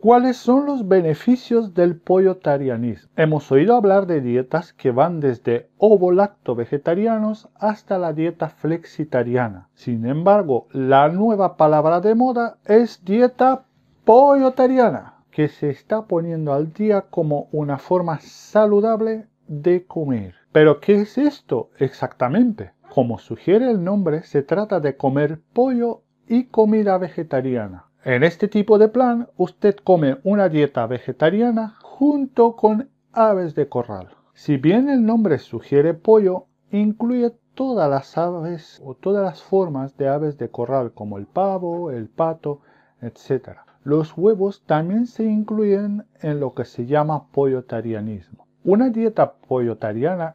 ¿Cuáles son los beneficios del pollo tarianismo? Hemos oído hablar de dietas que van desde ovo-lacto vegetarianos hasta la dieta flexitariana. Sin embargo, la nueva palabra de moda es dieta pollo-tariana, que se está poniendo al día como una forma saludable de comer. Pero ¿qué es esto exactamente? Como sugiere el nombre, se trata de comer pollo y comida vegetariana en este tipo de plan, usted come una dieta vegetariana junto con aves de corral. Si bien el nombre sugiere pollo, incluye todas las aves o todas las formas de aves de corral como el pavo, el pato, etc. Los huevos también se incluyen en lo que se llama pollo Una dieta pollo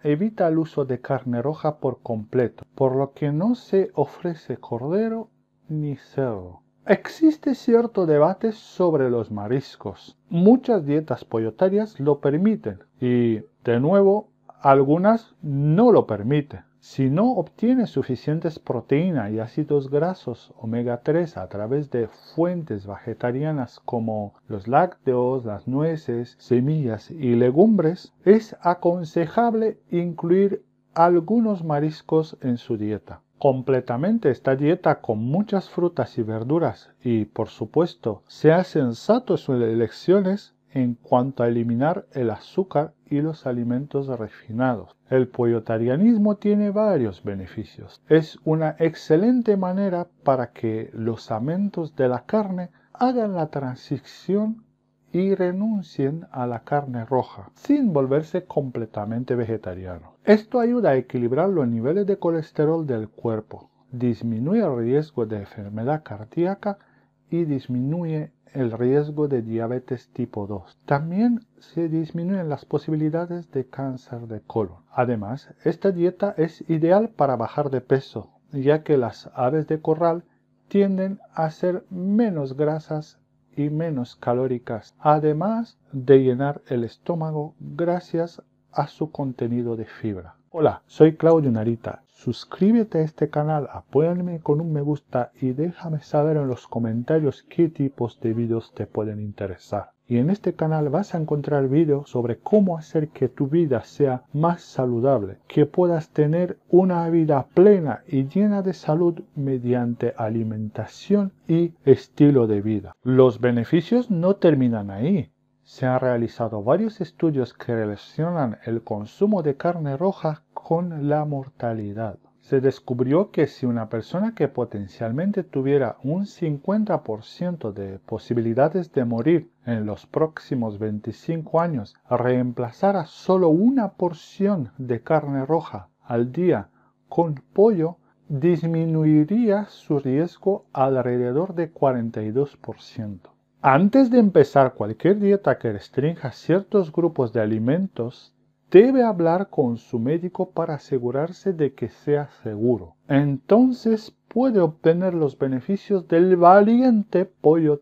evita el uso de carne roja por completo, por lo que no se ofrece cordero ni cerdo. Existe cierto debate sobre los mariscos. Muchas dietas pollotarias lo permiten y, de nuevo, algunas no lo permiten. Si no obtienes suficientes proteínas y ácidos grasos omega 3 a través de fuentes vegetarianas como los lácteos, las nueces, semillas y legumbres, es aconsejable incluir algunos mariscos en su dieta completamente esta dieta con muchas frutas y verduras y, por supuesto, sea sensato en sus elecciones en cuanto a eliminar el azúcar y los alimentos refinados. El pollotarianismo tiene varios beneficios. Es una excelente manera para que los amentos de la carne hagan la transición y renuncien a la carne roja sin volverse completamente vegetariano. Esto ayuda a equilibrar los niveles de colesterol del cuerpo, disminuye el riesgo de enfermedad cardíaca y disminuye el riesgo de diabetes tipo 2. También se disminuyen las posibilidades de cáncer de colon. Además, esta dieta es ideal para bajar de peso, ya que las aves de corral tienden a ser menos grasas y menos calóricas, además de llenar el estómago gracias a su contenido de fibra. Hola, soy Claudio Narita. Suscríbete a este canal, apóyame con un me gusta y déjame saber en los comentarios qué tipos de videos te pueden interesar. Y en este canal vas a encontrar vídeos sobre cómo hacer que tu vida sea más saludable, que puedas tener una vida plena y llena de salud mediante alimentación y estilo de vida. Los beneficios no terminan ahí. Se han realizado varios estudios que relacionan el consumo de carne roja con la mortalidad. Se descubrió que si una persona que potencialmente tuviera un 50% de posibilidades de morir en los próximos 25 años reemplazara solo una porción de carne roja al día con pollo, disminuiría su riesgo alrededor de 42%. Antes de empezar cualquier dieta que restrinja ciertos grupos de alimentos, debe hablar con su médico para asegurarse de que sea seguro. Entonces puede obtener los beneficios del valiente pollo